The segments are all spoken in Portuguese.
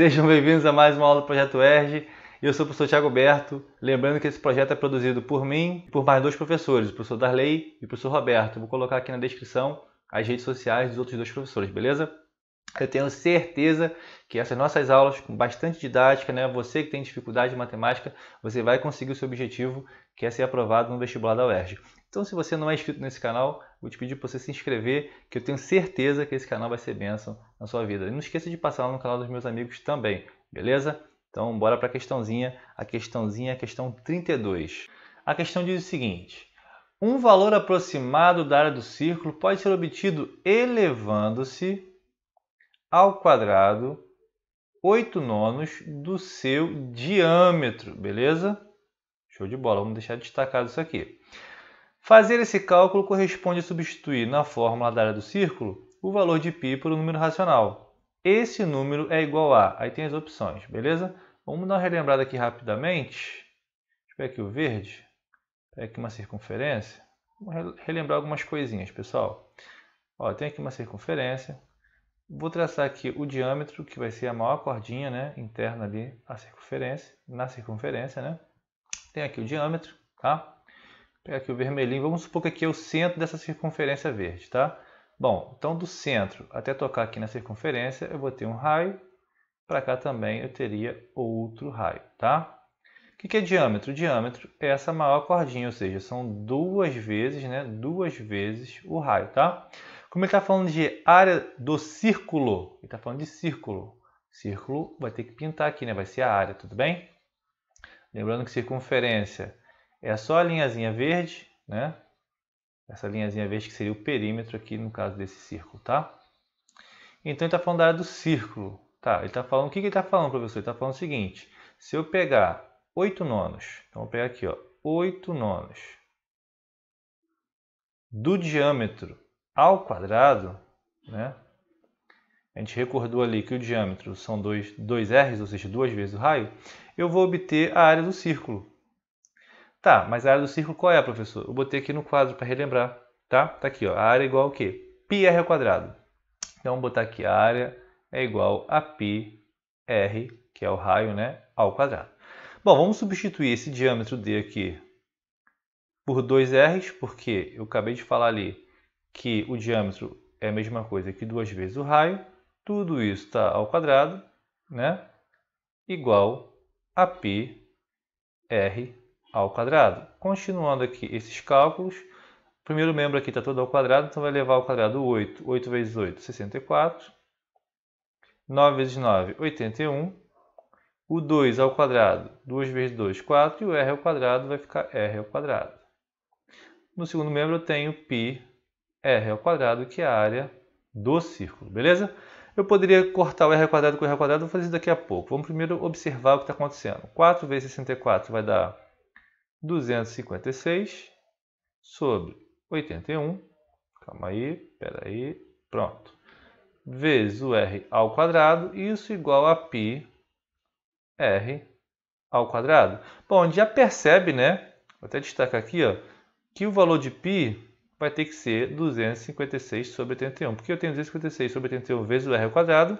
Sejam bem-vindos a mais uma aula do Projeto ERG. Eu sou o professor Tiago Berto. Lembrando que esse projeto é produzido por mim e por mais dois professores, o professor Darley e o professor Roberto. Vou colocar aqui na descrição as redes sociais dos outros dois professores, beleza? Eu tenho certeza que essas nossas aulas com bastante didática, né? Você que tem dificuldade de matemática, você vai conseguir o seu objetivo, que é ser aprovado no vestibular da UERJ. Então, se você não é inscrito nesse canal, vou te pedir para você se inscrever, que eu tenho certeza que esse canal vai ser bênção na sua vida. E não esqueça de passar lá no canal dos meus amigos também, beleza? Então, bora para a questãozinha. A questãozinha é a questão 32. A questão diz o seguinte: um valor aproximado da área do círculo pode ser obtido elevando-se ao quadrado 8 nonos do seu diâmetro, beleza? Show de bola, vamos deixar destacado isso aqui. Fazer esse cálculo corresponde a substituir na fórmula da área do círculo o valor de π por um número racional. Esse número é igual a... Aí tem as opções, beleza? Vamos dar uma relembrada aqui rapidamente. Deixa eu pegar aqui o verde. Pegar aqui uma circunferência. Vamos relembrar algumas coisinhas, pessoal. Ó, tem aqui uma circunferência. Vou traçar aqui o diâmetro, que vai ser a maior cordinha né, interna ali, a circunferência, na circunferência, né? Tem aqui o diâmetro, tá? Pega aqui o vermelhinho, vamos supor que aqui é o centro dessa circunferência verde, tá? Bom, então do centro até tocar aqui na circunferência, eu vou ter um raio, para cá também eu teria outro raio, tá? O que, que é diâmetro? O diâmetro é essa maior cordinha, ou seja, são duas vezes, né? Duas vezes o raio, Tá? Como ele está falando de área do círculo, ele está falando de círculo. Círculo vai ter que pintar aqui, né? vai ser a área, tudo bem? Lembrando que circunferência é só a linhazinha verde, né? Essa linhazinha verde que seria o perímetro aqui no caso desse círculo, tá? Então ele está falando da área do círculo. Tá, ele está falando, o que, que ele está falando, professor? Ele está falando o seguinte, se eu pegar 8 nonos, então vou pegar aqui, ó, 8 nonos do diâmetro ao quadrado, né? a gente recordou ali que o diâmetro são dois, dois R's, ou seja, duas vezes o raio, eu vou obter a área do círculo. Tá, mas a área do círculo qual é, professor? Eu botei aqui no quadro para relembrar, tá? Tá aqui, ó, a área é igual ao quê? πr ao quadrado. Então, vou botar aqui a área é igual a πr, que é o raio, né, ao quadrado. Bom, vamos substituir esse diâmetro d aqui por 2r's, porque eu acabei de falar ali que o diâmetro é a mesma coisa que duas vezes o raio, tudo isso está ao quadrado, né? igual a πr ao quadrado. Continuando aqui esses cálculos, o primeiro membro aqui está todo ao quadrado, então vai levar ao quadrado 8. 8 vezes 8, 64. 9 vezes 9, 81. O 2 ao quadrado, 2 vezes 2, 4. E o r ao quadrado vai ficar r ao quadrado. No segundo membro eu tenho π r ao quadrado, que é a área do círculo, beleza? Eu poderia cortar o r quadrado com o r quadrado, vou fazer isso daqui a pouco. Vamos primeiro observar o que está acontecendo. 4 vezes 64 vai dar 256 sobre 81. Calma aí, pera aí, pronto. Vezes o r ao quadrado, isso igual a π r ao quadrado. Bom, a gente já percebe, né? Vou até destacar aqui, ó, que o valor de π vai ter que ser 256 sobre 81, porque eu tenho 256 sobre 81 vezes o r ao quadrado,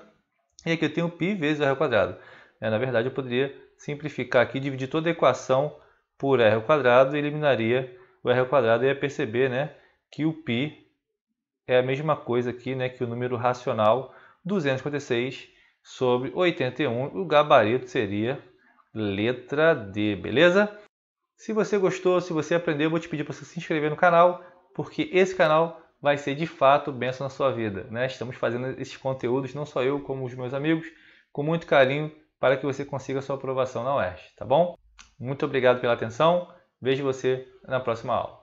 e aqui eu tenho π vezes o r ao quadrado. É, na verdade, eu poderia simplificar aqui, dividir toda a equação por r ao quadrado, e eliminaria o r ao quadrado, e ia perceber né, que o π é a mesma coisa aqui né, que o número racional 256 sobre 81, o gabarito seria letra D, beleza? Se você gostou, se você aprendeu, vou te pedir para você se inscrever no canal, porque esse canal vai ser de fato benção na sua vida. Né? Estamos fazendo esses conteúdos, não só eu, como os meus amigos, com muito carinho para que você consiga sua aprovação na Oeste, tá bom? Muito obrigado pela atenção, vejo você na próxima aula.